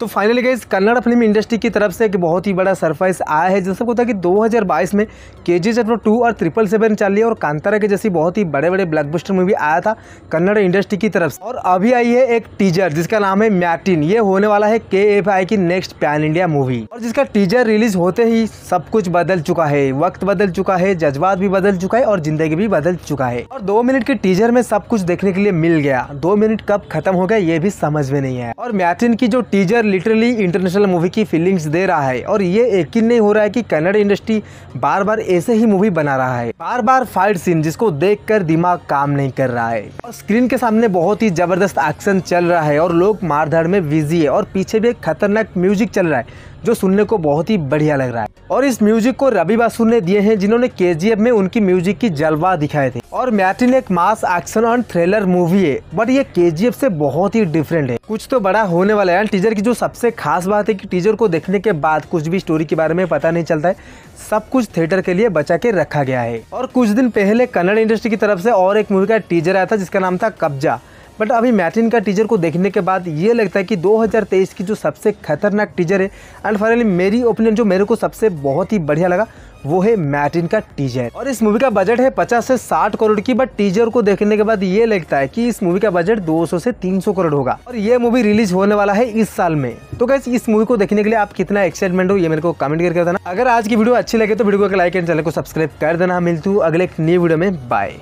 तो फाइनली गई Kannada film industry की तरफ से एक बहुत ही बड़ा सरप्राइज आया है जैसे को था कि 2022 में के जी चैप्टर टू और ट्रिपल सेवन चल रही है और कांतारा के जैसी बहुत ही बड़े बड़े ब्लैकबस्टर मूवी आया था कन्नड़ इंडस्ट्री की तरफ से और अभी आई है एक टीजर जिसका नाम है मैटिन ये होने वाला है के एफ आई की नेक्स्ट पैन इंडिया मूवी और जिसका टीजर रिलीज होते ही सब कुछ बदल चुका है वक्त बदल चुका है जज्बात भी बदल चुका है और जिंदगी भी बदल चुका है और दो मिनट के टीजर में सब कुछ देखने के लिए मिल गया दो मिनट कब खत्म हो गया ये भी समझ में नहीं है और मैटिन की जो टीजर लिटरली इंटरनेशनल मूवी की फीलिंग्स दे रहा है और ये यकीन नहीं हो रहा है कि कन्नड़ इंडस्ट्री बार बार ऐसे ही मूवी बना रहा है बार बार फाइट सीन जिसको देखकर दिमाग काम नहीं कर रहा है और स्क्रीन के सामने बहुत ही जबरदस्त एक्शन चल रहा है और लोग मारधाड़ में बिजी है और पीछे भी एक खतरनाक म्यूजिक चल रहा है जो सुनने को बहुत ही बढ़िया लग रहा है और इस म्यूजिक को रवि बासु ने दिए हैं जिन्होंने के में उनकी म्यूजिक की जलवा दिखाए थे और मैटिन एक मास एक्शन और थ्रिलर मूवी है बट ये के से बहुत ही डिफरेंट है कुछ तो बड़ा होने वाला है टीजर की जो सबसे खास बात है कि टीजर को देखने के बाद कुछ भी स्टोरी के बारे में पता नहीं चलता है सब कुछ थिएटर के लिए बचा के रखा गया है और कुछ दिन पहले कन्नड़ इंडस्ट्री की तरफ से और एक मूवी का टीजर आया था जिसका नाम था कब्जा बट अभी मैटिन का टीजर को देखने के बाद ये लगता है कि 2023 की जो सबसे खतरनाक टीजर है एंड फाइनली मेरी ओपिनियन जो मेरे को सबसे बहुत ही बढ़िया लगा वो है मैटिन का टीजर और इस मूवी का बजट है 50 से 60 करोड़ की बट टीजर को देखने के बाद ये लगता है कि इस मूवी का बजट 200 से 300 करोड़ होगा और ये मूवी रिलीज होने वाला है इस साल में तो कैसे इस मूवी को देखने के लिए आप कितना एक्साइटमेंट हो ये मेरे को कमेंट करके बताना अगर आज की वीडियो अच्छी लगे तो वीडियो को लाइक एंड चैनल को सब्सक्राइब कर देना मिलती हूँ अगले एक न्यू वीडियो में बाय